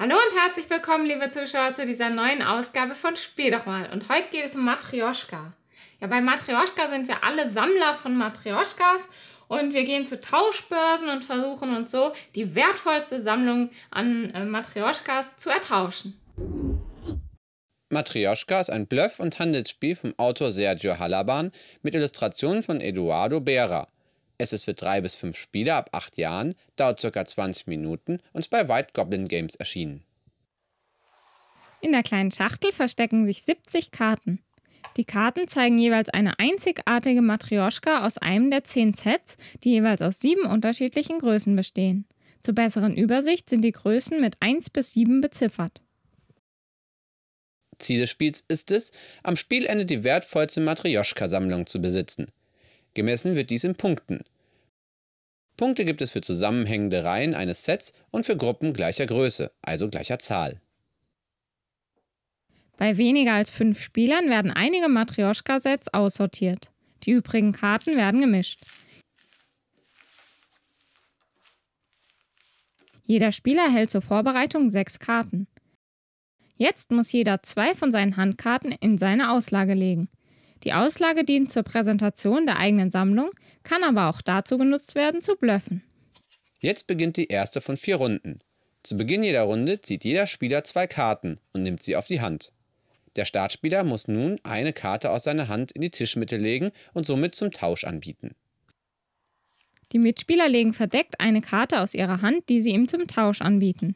Hallo und herzlich willkommen, liebe Zuschauer, zu dieser neuen Ausgabe von Spiel doch mal. Und heute geht es um Matrioschka. Ja, bei Matrioschka sind wir alle Sammler von Matrioschkas und wir gehen zu Tauschbörsen und versuchen uns so die wertvollste Sammlung an äh, Matrioschkas zu ertauschen. Matrioschka ist ein Bluff- und Handelsspiel vom Autor Sergio Halaban mit Illustrationen von Eduardo Behrer. Es ist für drei bis fünf Spieler ab acht Jahren, dauert ca. 20 Minuten und ist bei White Goblin Games erschienen. In der kleinen Schachtel verstecken sich 70 Karten. Die Karten zeigen jeweils eine einzigartige Matrioschka aus einem der zehn Sets, die jeweils aus sieben unterschiedlichen Größen bestehen. Zur besseren Übersicht sind die Größen mit 1 bis 7 beziffert. Ziel des Spiels ist es, am Spielende die wertvollste Matrioschka-Sammlung zu besitzen. Gemessen wird dies in Punkten. Punkte gibt es für zusammenhängende Reihen eines Sets und für Gruppen gleicher Größe, also gleicher Zahl. Bei weniger als fünf Spielern werden einige Matrioschka-Sets aussortiert. Die übrigen Karten werden gemischt. Jeder Spieler hält zur Vorbereitung sechs Karten. Jetzt muss jeder zwei von seinen Handkarten in seine Auslage legen. Die Auslage dient zur Präsentation der eigenen Sammlung, kann aber auch dazu genutzt werden, zu blöffen. Jetzt beginnt die erste von vier Runden. Zu Beginn jeder Runde zieht jeder Spieler zwei Karten und nimmt sie auf die Hand. Der Startspieler muss nun eine Karte aus seiner Hand in die Tischmitte legen und somit zum Tausch anbieten. Die Mitspieler legen verdeckt eine Karte aus ihrer Hand, die sie ihm zum Tausch anbieten.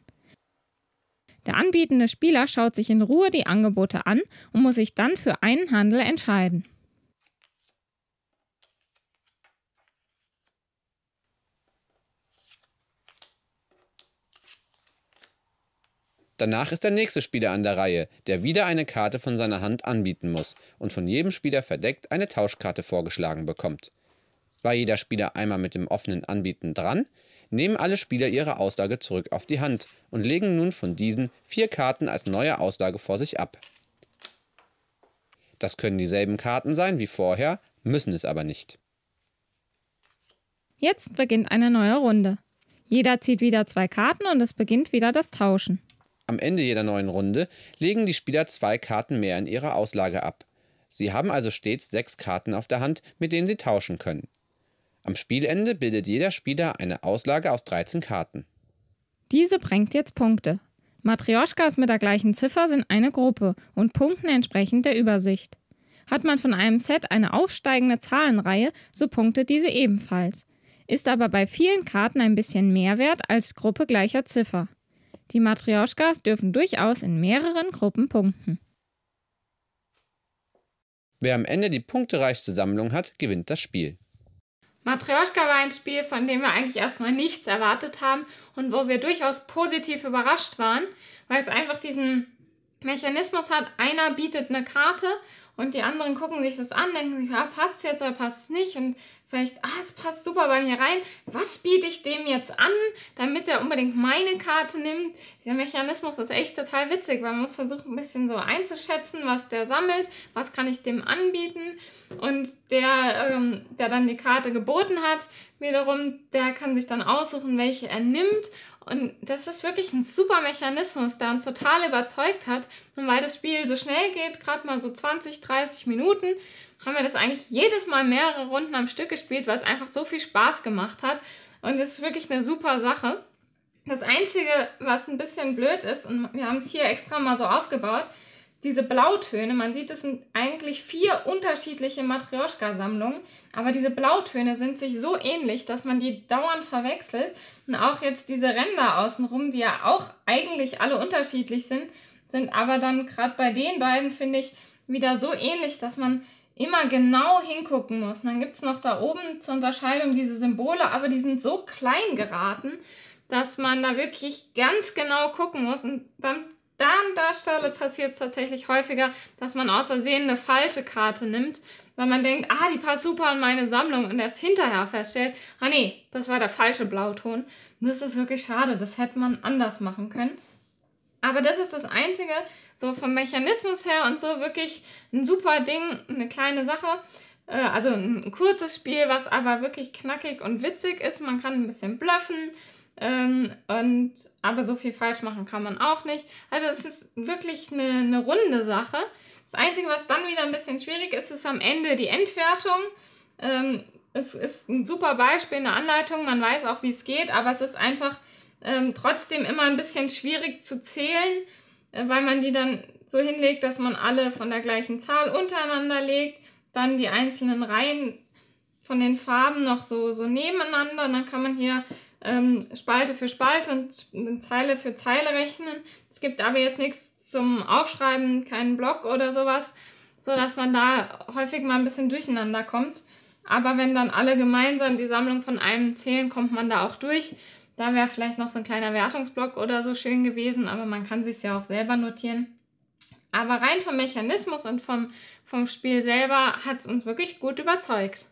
Der anbietende Spieler schaut sich in Ruhe die Angebote an und muss sich dann für einen Handel entscheiden. Danach ist der nächste Spieler an der Reihe, der wieder eine Karte von seiner Hand anbieten muss und von jedem Spieler verdeckt eine Tauschkarte vorgeschlagen bekommt. War jeder Spieler einmal mit dem offenen Anbieten dran, nehmen alle Spieler ihre Auslage zurück auf die Hand und legen nun von diesen vier Karten als neue Auslage vor sich ab. Das können dieselben Karten sein wie vorher, müssen es aber nicht. Jetzt beginnt eine neue Runde. Jeder zieht wieder zwei Karten und es beginnt wieder das Tauschen. Am Ende jeder neuen Runde legen die Spieler zwei Karten mehr in ihrer Auslage ab. Sie haben also stets sechs Karten auf der Hand, mit denen sie tauschen können. Am Spielende bildet jeder Spieler eine Auslage aus 13 Karten. Diese bringt jetzt Punkte. Matrioschkas mit der gleichen Ziffer sind eine Gruppe und punkten entsprechend der Übersicht. Hat man von einem Set eine aufsteigende Zahlenreihe, so punktet diese ebenfalls. Ist aber bei vielen Karten ein bisschen mehr wert als Gruppe gleicher Ziffer. Die Matrioschkas dürfen durchaus in mehreren Gruppen punkten. Wer am Ende die punktereichste Sammlung hat, gewinnt das Spiel. Matryoshka war ein Spiel, von dem wir eigentlich erstmal nichts erwartet haben und wo wir durchaus positiv überrascht waren, weil es einfach diesen Mechanismus hat, einer bietet eine Karte und die anderen gucken sich das an, denken sich, ja, passt jetzt oder passt nicht und vielleicht, ah, es passt super bei mir rein. Was biete ich dem jetzt an, damit er unbedingt meine Karte nimmt? Der Mechanismus ist echt total witzig, weil man muss versuchen, ein bisschen so einzuschätzen, was der sammelt, was kann ich dem anbieten und der, ähm, der dann die Karte geboten hat, wiederum, der kann sich dann aussuchen, welche er nimmt und das ist wirklich ein super Mechanismus, der uns total überzeugt hat. Und weil das Spiel so schnell geht, gerade mal so 20, 30 Minuten, haben wir das eigentlich jedes Mal mehrere Runden am Stück gespielt, weil es einfach so viel Spaß gemacht hat. Und es ist wirklich eine super Sache. Das Einzige, was ein bisschen blöd ist, und wir haben es hier extra mal so aufgebaut, diese Blautöne, man sieht, es sind eigentlich vier unterschiedliche Matrioschka-Sammlungen, aber diese Blautöne sind sich so ähnlich, dass man die dauernd verwechselt. Und auch jetzt diese Ränder außenrum, die ja auch eigentlich alle unterschiedlich sind, sind aber dann gerade bei den beiden, finde ich, wieder so ähnlich, dass man immer genau hingucken muss. Und dann gibt es noch da oben zur Unterscheidung diese Symbole, aber die sind so klein geraten, dass man da wirklich ganz genau gucken muss und dann darstelle, passiert es tatsächlich häufiger, dass man aus Versehen eine falsche Karte nimmt, weil man denkt, ah, die passt super in meine Sammlung und erst hinterher feststellt, ah nee, das war der falsche Blauton. Das ist wirklich schade, das hätte man anders machen können. Aber das ist das Einzige, so vom Mechanismus her und so wirklich ein super Ding, eine kleine Sache. Äh, also ein kurzes Spiel, was aber wirklich knackig und witzig ist. Man kann ein bisschen bluffen, ähm, und, aber so viel falsch machen kann man auch nicht. Also es ist wirklich eine, eine runde Sache. Das Einzige, was dann wieder ein bisschen schwierig ist, ist am Ende die Endwertung. Ähm, es ist ein super Beispiel, eine Anleitung, man weiß auch, wie es geht, aber es ist einfach ähm, trotzdem immer ein bisschen schwierig zu zählen, äh, weil man die dann so hinlegt, dass man alle von der gleichen Zahl untereinander legt, dann die einzelnen Reihen von den Farben noch so, so nebeneinander. Und dann kann man hier ähm, Spalte für Spalte und Zeile für Zeile rechnen. Es gibt aber jetzt nichts zum Aufschreiben, keinen Block oder sowas, so dass man da häufig mal ein bisschen durcheinander kommt. Aber wenn dann alle gemeinsam die Sammlung von einem zählen, kommt man da auch durch. Da wäre vielleicht noch so ein kleiner Wertungsblock oder so schön gewesen, aber man kann sich ja auch selber notieren. Aber rein vom Mechanismus und vom, vom Spiel selber hat es uns wirklich gut überzeugt.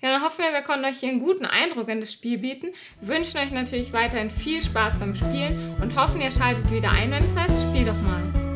Ja, dann hoffen wir, wir konnten euch hier einen guten Eindruck in das Spiel bieten, wünschen euch natürlich weiterhin viel Spaß beim Spielen und hoffen, ihr schaltet wieder ein, wenn es heißt, spiel doch mal.